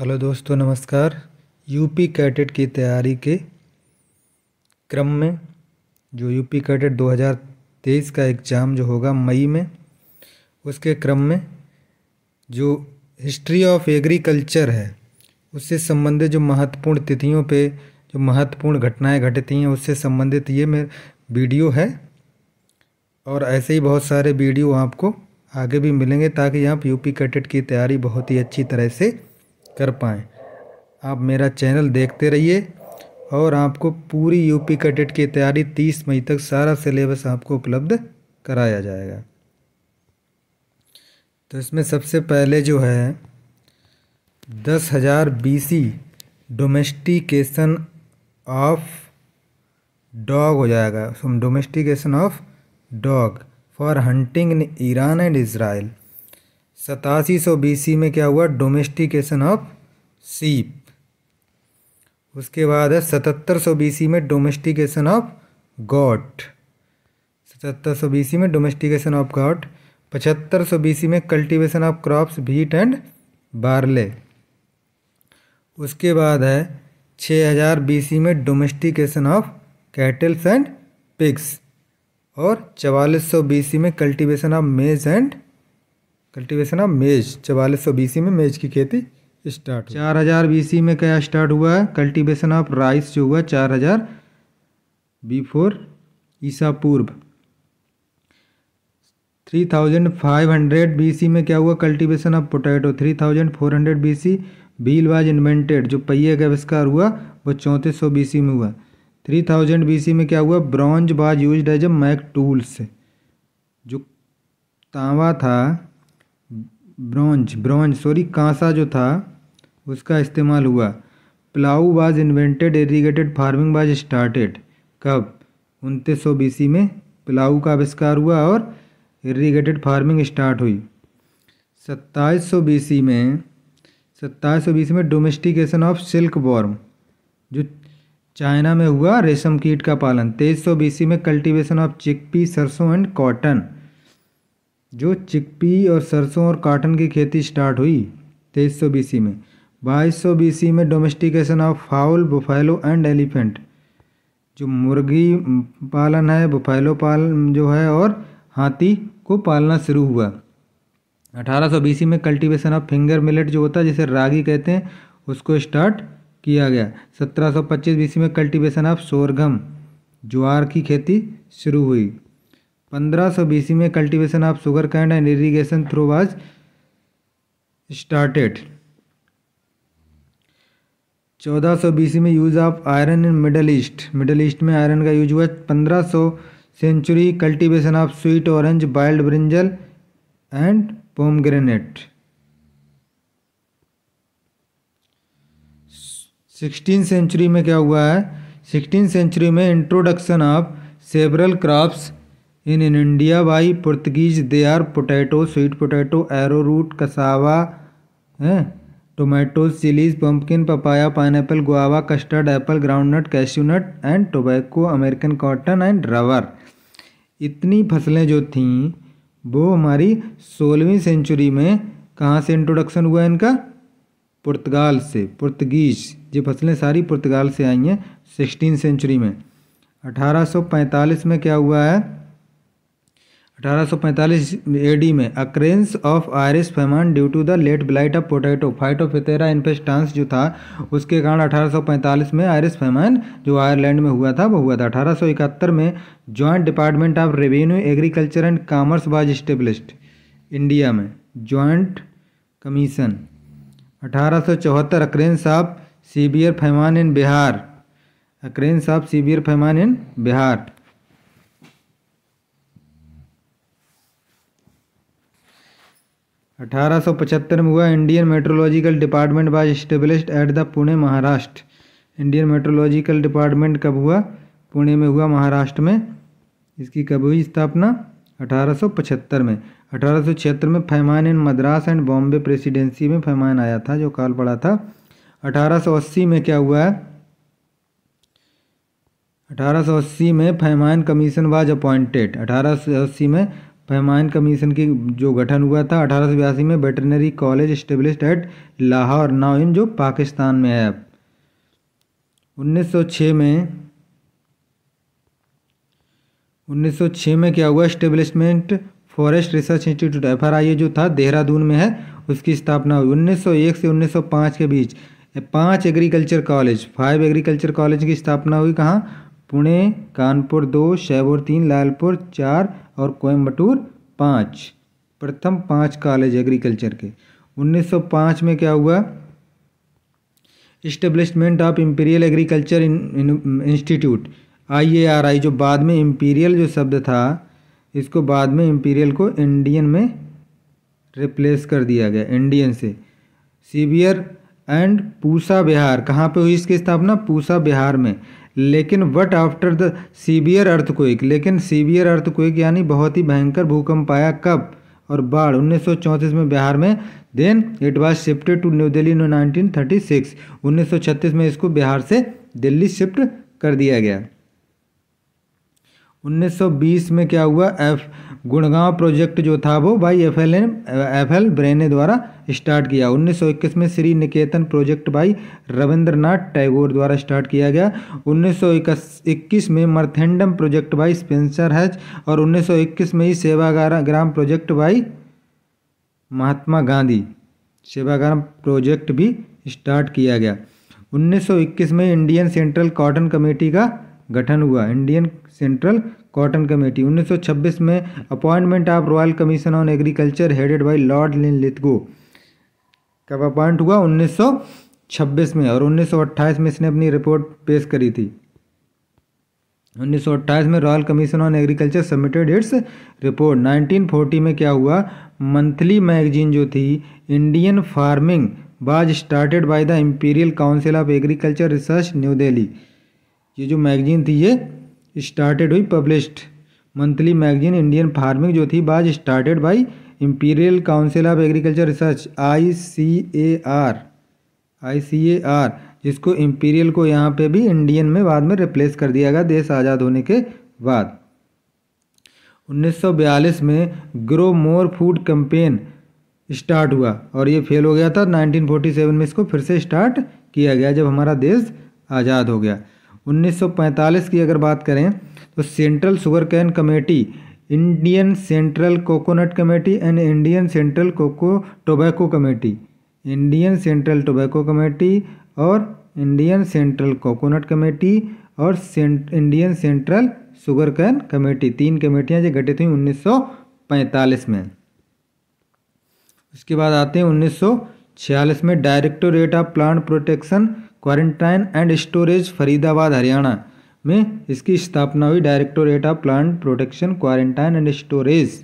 hello दोस्तों नमस्कार UP cadet की तैयारी के क्रम में जो यूपी कैडेट 2023 का एग्ज़ाम जो होगा मई में उसके क्रम में जो हिस्ट्री ऑफ एग्रीकल्चर है उससे संबंधित जो महत्वपूर्ण तिथियों पे जो महत्वपूर्ण घटनाएं घटती हैं उससे संबंधित ये मेरे वीडियो है और ऐसे ही बहुत सारे वीडियो आपको आगे भी मिलेंगे ताकि आप यूपी कैडेट की तैयारी बहुत ही अच्छी तरह से कर पाएँ आप मेरा चैनल देखते रहिए और आपको पूरी यूपी कैडेट की तैयारी तीस मई तक सारा सिलेबस आपको उपलब्ध कराया जाएगा तो इसमें सबसे पहले जो है दस हज़ार B C domestication of dog हो जाएगा domestication of dog for hunting in Iran and Israel सतासी सौ बीसी में क्या हुआ डोमेस्टिकेशन ऑफ सीप उसके बाद है सतहत्तर सौ बीसी में डोमेस्टिकेशन ऑफ गॉट सतहत्तर सौ बीसी में डोमेस्टिकेशन ऑफ गॉट पचहत्तर सौ बीसी में cultivation of crops wheat and barley उसके बाद है छः हजार बीसी में domestication of cattles and pigs और चवालीस सौ बीसी में cultivation of maize and cultivation of maize चवालीस सौ बीसी में मेज की खेती स्टार्ट चार हज़ार बीसी में क्या स्टार्ट हुआ है कल्टीवेशन ऑफ राइस जो हुआ चार हज़ार बिफोर ईसा पूर्व three thousand five hundred B C में क्या हुआ cultivation of potato three thousand four hundred B C wheel was invented जो पहिए का आविष्कार हुआ वो चौंतीस सौ बी सी में हुआ थ्री थाउजेंड बी सी में क्या हुआ bronze was use as a मैक टूल्स जो तांवा था ब्रॉन्ज ब्रॉन्ज सॉरी कांसा जो था उसका इस्तेमाल हुआ plough was invented irrigated farming was started कब उनतीस सौ बीस में प्लाऊ का आविष्कार हुआ और इरीगेटेड फार्मिंग स्टार्ट हुई सत्ताईस सौ बीस में सत्ताईस सौ बीस में डोमेस्टिकेशन ऑफ सिल्क बॉर्म जो चाइना में हुआ रेशम कीट का पालन तेईस सौ बीस में कल्टिवेशन ऑफ चिकपी सरसों एंड कॉटन जो चिकपी और सरसों और काटन की खेती स्टार्ट हुई तेईस सौ बीसी में बाईस सौ बीसी में domestication of fowl buffalo and elephant जो मुर्गी पालन है बुफैलो पालन जो है और हाथी को पालना शुरू हुआ 1800 बीसी में कल्टीवेशन ऑफ फिंगर मिलेट जो होता है जिसे रागी कहते हैं उसको स्टार्ट किया गया 1725 बीसी में कल्टीवेशन ऑफ सोरगम ज्वार की खेती शुरू हुई पंद्रह सौ बीस में cultivation of sugarcane and irrigation through was started चौदह सौ बीसी में use of iron in middle east middle east में आयरन का यूज हुआ पंद्रह सौ century cultivation of sweet orange wild brinjal and pomegranate sixteen century में क्या हुआ है सिक्सटीन सेंचुरी में introduction of several crops in in India भाई Portuguese they are potato sweet potato arrowroot cassava tomatoes chillies pumpkin papaya pine pineapple guava custard apple groundnut cashew nut and tobacco American cotton and rubber इतनी फसलें जो थीं वो हमारी सोलहवीं century में कहाँ से इंट्रोडक्शन हुआ इनका पुर्तगाल से पुर्तगीज ये फसलें सारी पुर्तगाल से आई हैं सिक्सटीन सेंचुरी में अठारह सौ पैंतालीस में क्या हुआ है 1845 एडी में occurrence of Irish famine due to the late blight of potato phytophthora infestans जो था उसके कारण 1845 में आयरिस फेमन जो आयरलैंड में हुआ था वो हुआ था 1871 में joint department of revenue agriculture and commerce was established India में जॉइंट कमीशन अठारह occurrence of severe famine in Bihar occurrence of severe famine in Bihar 1875 में हुआ Indian meteorological department was established at the Pune Maharashtra Indian meteorological department कब हुआ पुणे में हुआ महाराष्ट्र में इसकी कब हुई स्थापना 1875 में 1876 में famine in Madras and Bombay presidency में फैमान आया था जो काल पड़ा था 1880 में क्या हुआ है अठारह में फैमान कमीशन वाज अपॉइंटेड अठारह में पैमाइन कमीशन की जो गठन हुआ था अठारह में veterinary college establish at Lahore now in जो पाकिस्तान में है 1906 में 1906 में क्या हुआ establishment forest research institute F जो था देहरादून में है उसकी स्थापना हुई 1901 से 1905 के बीच पांच agriculture college five agriculture college की स्थापना हुई कहाँ पुणे कानपुर दो शहपुर तीन लालपुर चार और कोयम्बटूर पाँच प्रथम पाँच कॉलेज एग्रीकल्चर के 1905 में क्या हुआ establishment of imperial agriculture institute I जो बाद में इम्पीरियल जो शब्द था इसको बाद में इम्पीरियल को इंडियन में रिप्लेस कर दिया गया इंडियन से सीवियर एंड पूसा बिहार कहाँ पे हुई इसकी स्थापना पूसा बिहार में लेकिन but after the severe earthquake लेकिन सीवियर अर्थक्वेक यानी बहुत ही भयंकर भूकंप आया कब और बाढ़ 1934 में बिहार में then it was shifted to New Delhi in 1936 1936 में इसको बिहार से दिल्ली शिफ्ट कर दिया गया 1920 में क्या हुआ एफ गुड़गांव प्रोजेक्ट जो था वो भाई F L N F L Brayne द्वारा स्टार्ट किया 1921 में श्री निकेतन प्रोजेक्ट भाई रविंद्रनाथ टैगोर द्वारा स्टार्ट किया गया 1921 में मर्थेंडम प्रोजेक्ट भाई स्पेंसर हैच और 1921 में ही सेवागारा ग्राम प्रोजेक्ट भाई महात्मा गांधी सेवाग्राम प्रोजेक्ट भी स्टार्ट किया गया 1921 में इंडियन सेंट्रल कॉटन कमेटी का गठन हुआ इंडियन सेंट्रल कॉटन कमेटी 1926 में appointment of royal commission on agriculture headed by lord Linlithgow कब अपॉइंट हुआ 1926 में और 1928 में इसने अपनी रिपोर्ट पेश करी थी 1928 में royal commission on agriculture submitted its report 1940 में क्या हुआ मंथली मैगजीन जो थी Indian farming was started by the imperial council of agriculture research New Delhi ये जो मैगजीन थी ये स्टार्टेड हुई published monthly magazine Indian farming जो थी was started by imperial council of agriculture research I C A R I C A R जिसको imperial को यहाँ पे भी इंडियन में बाद में रिप्लेस कर दिया गया देश आज़ाद होने के बाद 1942 में grow more food campaign start हुआ और ये फेल हो गया था 1947 में इसको फिर से स्टार्ट किया गया जब हमारा देश आज़ाद हो गया 1945 की अगर बात करें तो central sugarcane committee Indian central coconut committee and Indian central coco tobacco committee Indian central tobacco committee और इंडियन सेंट्रल कोकोनट कमेटी और Indian central sugarcane committee तीन कमेटियां जो गठित हुई 1945 में उसके बाद आते हैं 1946 में directorate of plant protection quarantine and storage Faridabad Haryana में इसकी स्थापना हुई directorate of plant protection quarantine and storage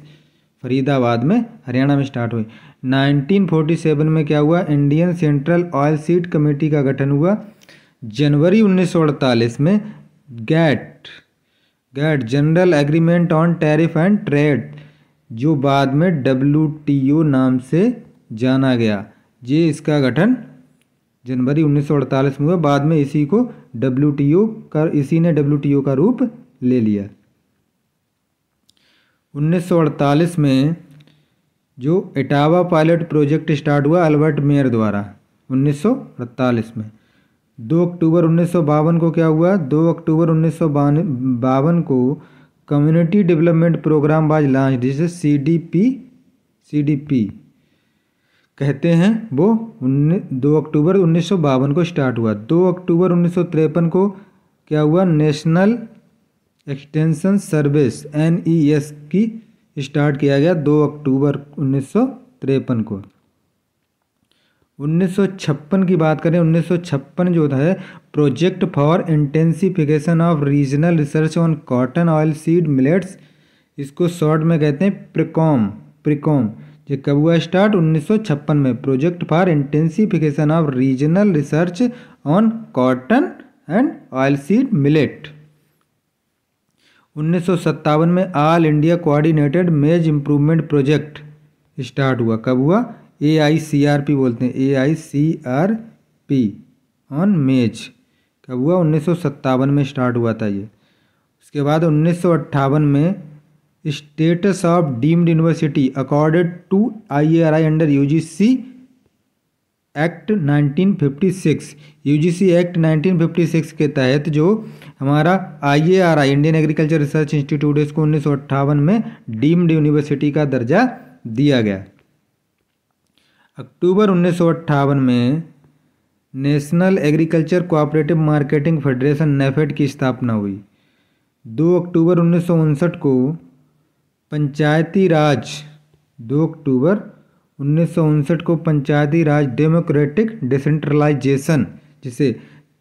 Faridabad में हरियाणा में स्टार्ट हुई 1947 में क्या हुआ Indian central oilseed committee का गठन हुआ जनवरी 1948 में GATT GATT general agreement on tariff and trade जो बाद में डब्ल्यू नाम से जाना गया ये इसका गठन जनवरी 1948 में हुआ बाद में इसी को डब्ल्यू का इसी ने डब्ल्यू का रूप ले लिया 1948 में जो इटावा पायलट प्रोजेक्ट स्टार्ट हुआ अल्बर्ट मेयर द्वारा 1948 में 2 अक्टूबर उन्नीस को क्या हुआ 2 अक्टूबर उन्नीस को community development programme was launch जिसे C D P C D P कहते हैं वो दो अक्टूबर उन्नीस को स्टार्ट हुआ दो अक्टूबर उन्नीस को क्या हुआ national extension service N E S की स्टार्ट किया गया दो अक्टूबर उन्नीस को उन्नीस की बात करें उन्नीस जो है project for intensification of regional research on cotton oil seed millets इसको शॉर्ट में कहते हैं प्रिकॉम प्रिकॉम ये कब हुआ स्टार्ट 1956 में project for intensification of regional research on cotton and oil seed millet उन्नीस में all India coordinated maize improvement project start हुआ कब हुआ ए आई सी आर पी बोलते हैं A I C R P on maize कब हुआ उन्नीस में स्टार्ट हुआ था ये उसके बाद उन्नीस में status of deemed university accorded to I R I under U G C act 1956 UGC act 1956 के तहत जो हमारा IARI Indian agriculture research institute है इसको उन्नीस में डीम्ड यूनिवर्सिटी का दर्जा दिया गया अक्टूबर उन्नीस में national agriculture cooperative marketing federation NAFED की स्थापना हुई दो अक्टूबर उन्नीस को पंचायती राज दो अक्टूबर उन्नीस को पंचायती राज डेमोक्रेटिक डिसेंट्रलाइजेशन जिसे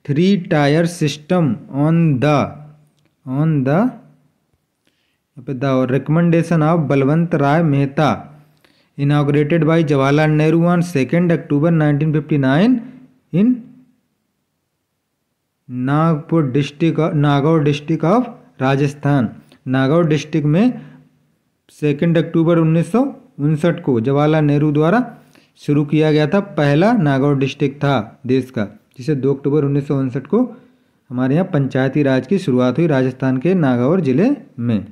three tier system on the on the the recommendation of Balwant Rai Mehta inaugurated by Jawaharlal Nehru on second October 1959 in Nagpur district Nagaur district of Rajasthan Nagaur district में सेकेंड अक्टूबर उन्नीस को जवाहरलाल नेहरू द्वारा शुरू किया गया था पहला नागौर डिस्ट्रिक्ट था देश का जिसे दो अक्टूबर उन्नीस को हमारे यहाँ पंचायती राज की शुरुआत हुई राजस्थान के नागौर जिले में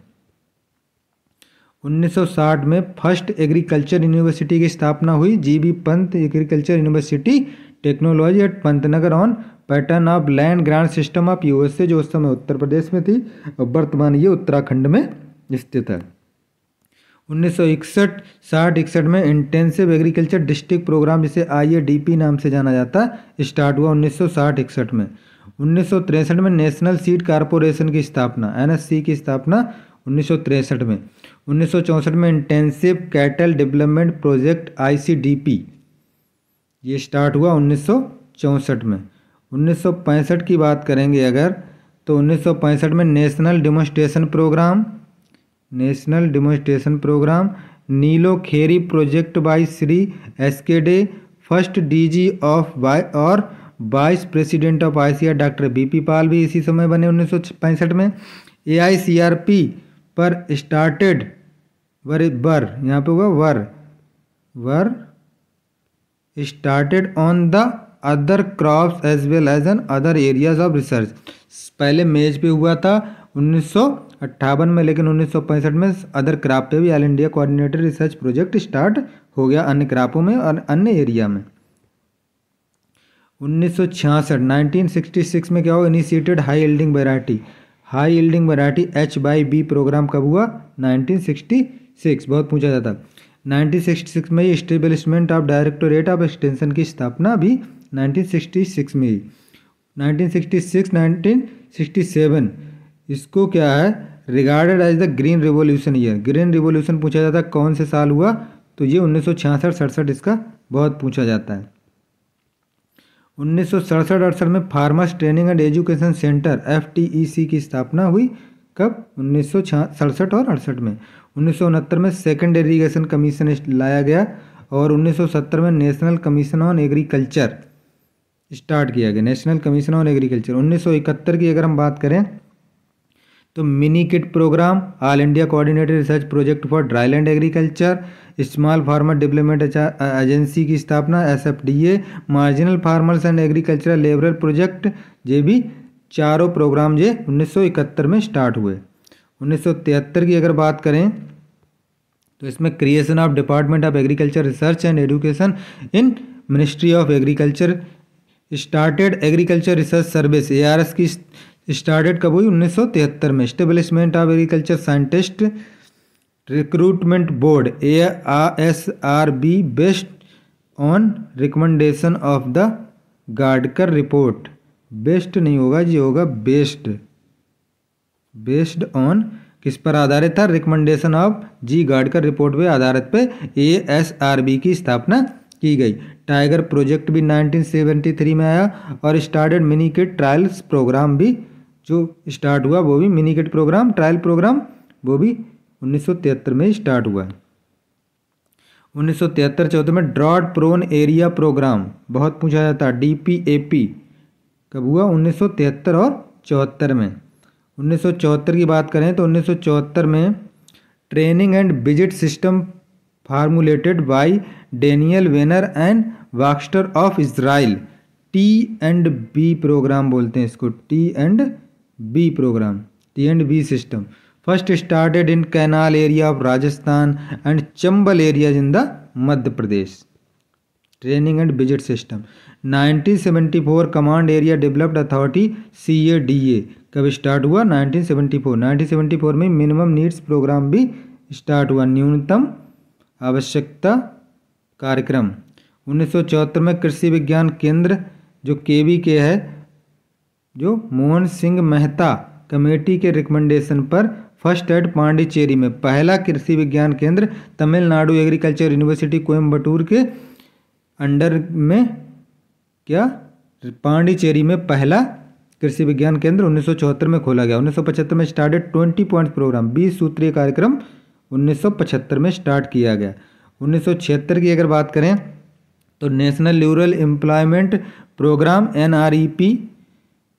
1960 में फर्स्ट एग्रीकल्चर यूनिवर्सिटी की स्थापना हुई GB Pant agriculture university technology at Pantnagar on pattern of land grant system of USA जो उस समय उत्तर प्रदेश में थी और वर्तमान ये उत्तराखंड में स्थित है उन्नीस सौ इकसठ साठ इकसठ में इंटेंसिव एग्रीकल्चर डिस्ट्रिक्ट प्रोग्राम जिसे आईएडीपी नाम से जाना जाता है स्टार्ट हुआ उन्नीस सौ साठ इकसठ में उन्नीस सौ तिरसठ में नेशनल सीड कारपोरेशन की स्थापना एनएससी की स्थापना उन्नीस सौ तिरसठ में उन्नीस सौ चौंसठ में intensive cattle development project ICDP ये स्टार्ट हुआ उन्नीस सौ चौंसठ में उन्नीस सौ पैंसठ की बात करेंगे अगर तो उन्नीस सौ पैंसठ में national demonstration programme national demonstration programme Nilokheri project by Shri S K De first DG of by और vice president of ICAR doctor BP Pal भी इसी समय बने उन्नीस में एआईसीआरपी पर स्टार्टेड वर वर यहाँ पे हुआ were were started on the other crops as well as an other areas of research पहले मेज पे हुआ था उन्नीस अट्ठावन में लेकिन उन्नीस में अदर क्राप पे भी all India coordinator research project start हो गया अन्य क्रापों में और अन्य एरिया में 1966 1966 में क्या हुआ initiated high yielding variety high yielding variety H Y V programme कब हुआ 1966 बहुत पूछा जाता 1966 में ही establishment of directorate of extension की स्थापना भी 1966 में ही 1966 1967 इसको क्या है regarded as the green revolution year green revolution पूछा जाता है कौन से साल हुआ तो ये उन्नीस सौ छियासठ इसका बहुत पूछा जाता है उन्नीस सौ सड़सठ में farmers training and education centre F की स्थापना हुई कब उन्नीस सौ और अड़सठ में उन्नीस में सेकेंड इरीगेशन कमीशन लाया गया और 1970 में national commission on agriculture start किया गया नेशनल कमीशन ऑन एग्रीकल्चर 1971 की अगर हम बात करें तो mini kit programme all India coordinated research project for dryland agriculture small farmer development agency की स्थापना S F D A marginal farmers and agricultural labourer project ये भी चारों प्रोग्राम ये 1971 में स्टार्ट हुए 1973 की अगर बात करें तो इसमें creation of department of agriculture research and education in ministry of agriculture started agriculture research service ए की स्टार्टेड कब हुई 1973 में establishment of agriculture scientist recruitment board A S R B based on recommendation of the गार्डकर report based नहीं होगा जी होगा based based on किस पर आधारित था रिकमेंडेशन ऑफ जी गार्डकर रिपोर्ट पे आधारित पे ए एस आर बी की स्थापना की गई टाइगर प्रोजेक्ट भी 1973 में आया और started mini kit trials programme भी जो स्टार्ट हुआ वो भी mini gate programme trial programme वो भी 1973 में स्टार्ट हुआ है उन्नीस सौ में ड्रॉड प्रोन एरिया प्रोग्राम बहुत पूछा जाता है डी पी ए पी कब हुआ उन्नीस सौ और चौहत्तर में उन्नीस सौ चौहत्तर की बात करें तो उन्नीस सौ चौहत्तर में training and visit system formulated by Daniel Benor and Baxter of Israel T and B programme बोलते हैं इसको T and B programme T and B system first started in canal area of Rajasthan and Chambal area in the Madhya Pradesh training and visit system 1974 command area developed authority C A D A कब start हुआ 1974 1974 में minimum needs programme भी start हुआ न्यूनतम आवश्यकता कार्यक्रम 1974 में कृषि विज्ञान केंद्र जो के वी के है जो मोहन सिंह मेहता कमेटी के रिकमेंडेशन पर फर्स्ट एड पांडिचेरी में पहला कृषि विज्ञान केंद्र तमिलनाडु एग्रीकल्चर यूनिवर्सिटी कोयम्बटूर के अंडर में क्या पांडिचेरी में पहला कृषि विज्ञान केंद्र उन्नीस में खोला गया 1975 में स्टार्टेड 20 पॉइंट प्रोग्राम 20 सूत्रीय कार्यक्रम 1975 में स्टार्ट किया गया 1976 की अगर बात करें तो national rural employment programme N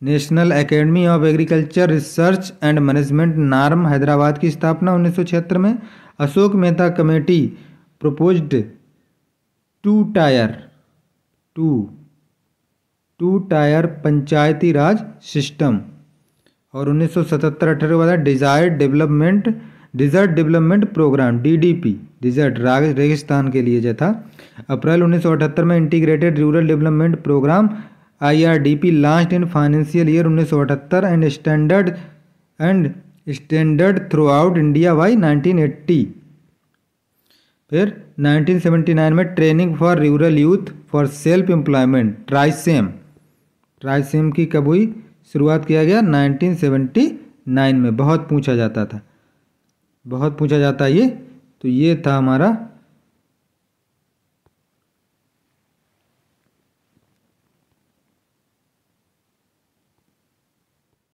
national academy of agriculture research and management NAARM Hyderabad की स्थापना उन्नीस में Ashok Mehta committee proposed two tier two two tier Panchayati Raj system और 1977 अठारह वाला desire development desert development programme DDP desert रेगिस्तान के लिए जो था अप्रैल 1978 में integrated rural development programme IRDP launched in financial year 1978 and standard and standard throughout India by 1980 फिर 1979 में training for rural youth for self employment TRYSEM TRYSEM की कब हुई शुरुआत किया गया 1979 में बहुत पूछा जाता था बहुत पूछा जाता ये तो ये था हमारा